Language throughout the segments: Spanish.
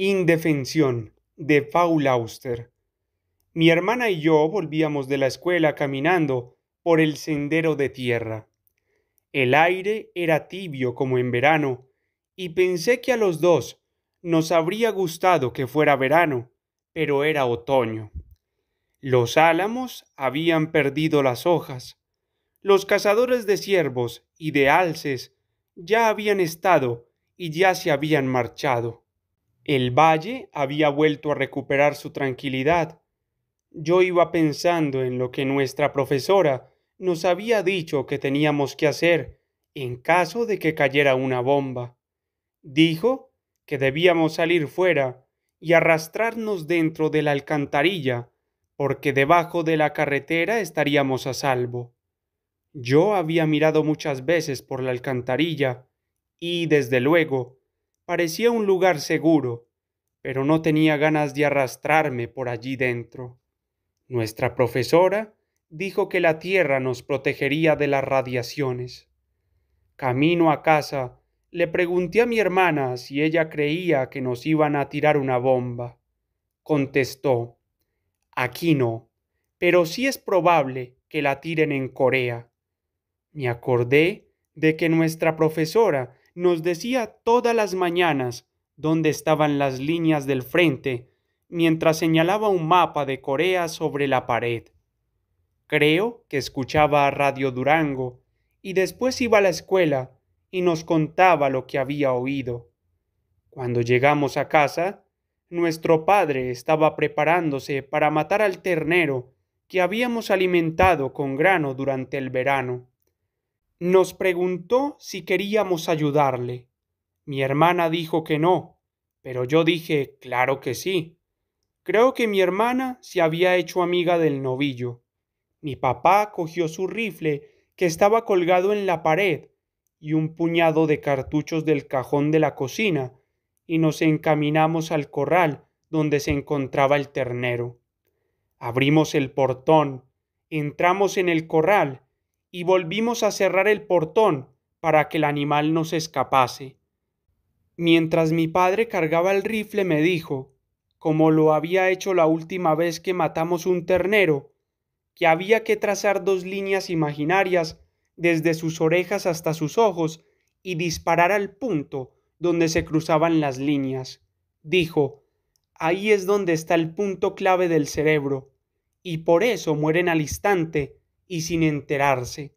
Indefensión de Auster. Mi hermana y yo volvíamos de la escuela caminando por el sendero de tierra. El aire era tibio como en verano, y pensé que a los dos nos habría gustado que fuera verano, pero era otoño. Los álamos habían perdido las hojas. Los cazadores de ciervos y de alces ya habían estado y ya se habían marchado. El valle había vuelto a recuperar su tranquilidad. Yo iba pensando en lo que nuestra profesora nos había dicho que teníamos que hacer en caso de que cayera una bomba. Dijo que debíamos salir fuera y arrastrarnos dentro de la alcantarilla, porque debajo de la carretera estaríamos a salvo. Yo había mirado muchas veces por la alcantarilla y, desde luego, parecía un lugar seguro, pero no tenía ganas de arrastrarme por allí dentro. Nuestra profesora dijo que la Tierra nos protegería de las radiaciones. Camino a casa, le pregunté a mi hermana si ella creía que nos iban a tirar una bomba. Contestó, aquí no, pero sí es probable que la tiren en Corea. Me acordé de que nuestra profesora nos decía todas las mañanas dónde estaban las líneas del frente, mientras señalaba un mapa de Corea sobre la pared. Creo que escuchaba a Radio Durango y después iba a la escuela y nos contaba lo que había oído. Cuando llegamos a casa, nuestro padre estaba preparándose para matar al ternero que habíamos alimentado con grano durante el verano. Nos preguntó si queríamos ayudarle. Mi hermana dijo que no, pero yo dije, claro que sí. Creo que mi hermana se había hecho amiga del novillo. Mi papá cogió su rifle que estaba colgado en la pared y un puñado de cartuchos del cajón de la cocina, y nos encaminamos al corral donde se encontraba el ternero. Abrimos el portón, entramos en el corral y volvimos a cerrar el portón para que el animal no se escapase. Mientras mi padre cargaba el rifle me dijo, como lo había hecho la última vez que matamos un ternero, que había que trazar dos líneas imaginarias desde sus orejas hasta sus ojos y disparar al punto donde se cruzaban las líneas. Dijo, ahí es donde está el punto clave del cerebro, y por eso mueren al instante y sin enterarse.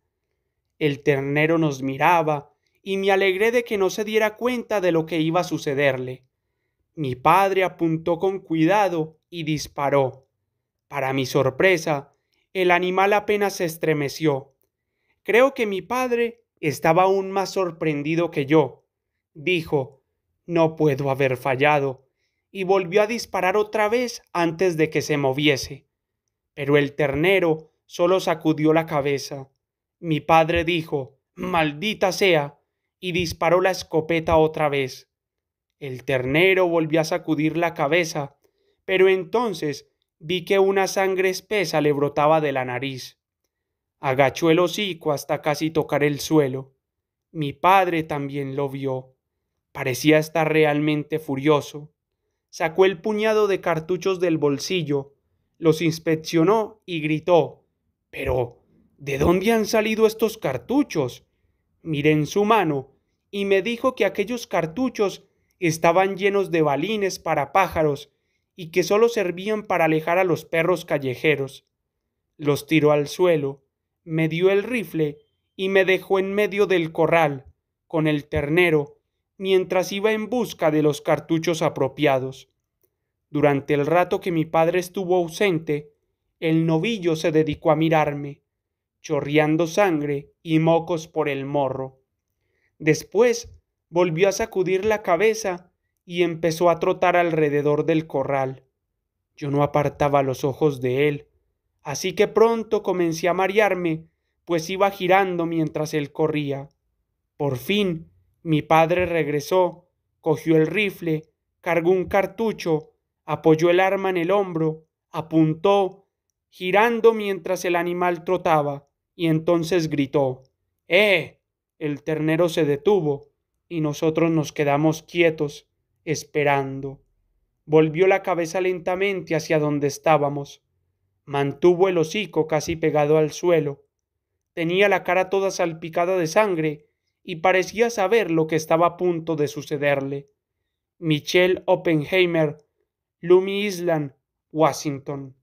El ternero nos miraba y me alegré de que no se diera cuenta de lo que iba a sucederle. Mi padre apuntó con cuidado y disparó. Para mi sorpresa, el animal apenas se estremeció. Creo que mi padre estaba aún más sorprendido que yo. Dijo, no puedo haber fallado, y volvió a disparar otra vez antes de que se moviese. Pero el ternero solo sacudió la cabeza. Mi padre dijo, Maldita sea, y disparó la escopeta otra vez. El ternero volvió a sacudir la cabeza, pero entonces vi que una sangre espesa le brotaba de la nariz. Agachó el hocico hasta casi tocar el suelo. Mi padre también lo vio. Parecía estar realmente furioso. Sacó el puñado de cartuchos del bolsillo, los inspeccionó y gritó pero, ¿de dónde han salido estos cartuchos? Miré en su mano y me dijo que aquellos cartuchos estaban llenos de balines para pájaros y que solo servían para alejar a los perros callejeros. Los tiró al suelo, me dio el rifle y me dejó en medio del corral, con el ternero, mientras iba en busca de los cartuchos apropiados. Durante el rato que mi padre estuvo ausente, el novillo se dedicó a mirarme, chorreando sangre y mocos por el morro. Después volvió a sacudir la cabeza y empezó a trotar alrededor del corral. Yo no apartaba los ojos de él, así que pronto comencé a marearme, pues iba girando mientras él corría. Por fin, mi padre regresó, cogió el rifle, cargó un cartucho, apoyó el arma en el hombro, apuntó girando mientras el animal trotaba, y entonces gritó ¡Eh! El ternero se detuvo, y nosotros nos quedamos quietos, esperando. Volvió la cabeza lentamente hacia donde estábamos. Mantuvo el hocico casi pegado al suelo. Tenía la cara toda salpicada de sangre y parecía saber lo que estaba a punto de sucederle. Michel Oppenheimer, Lumi Island, Washington.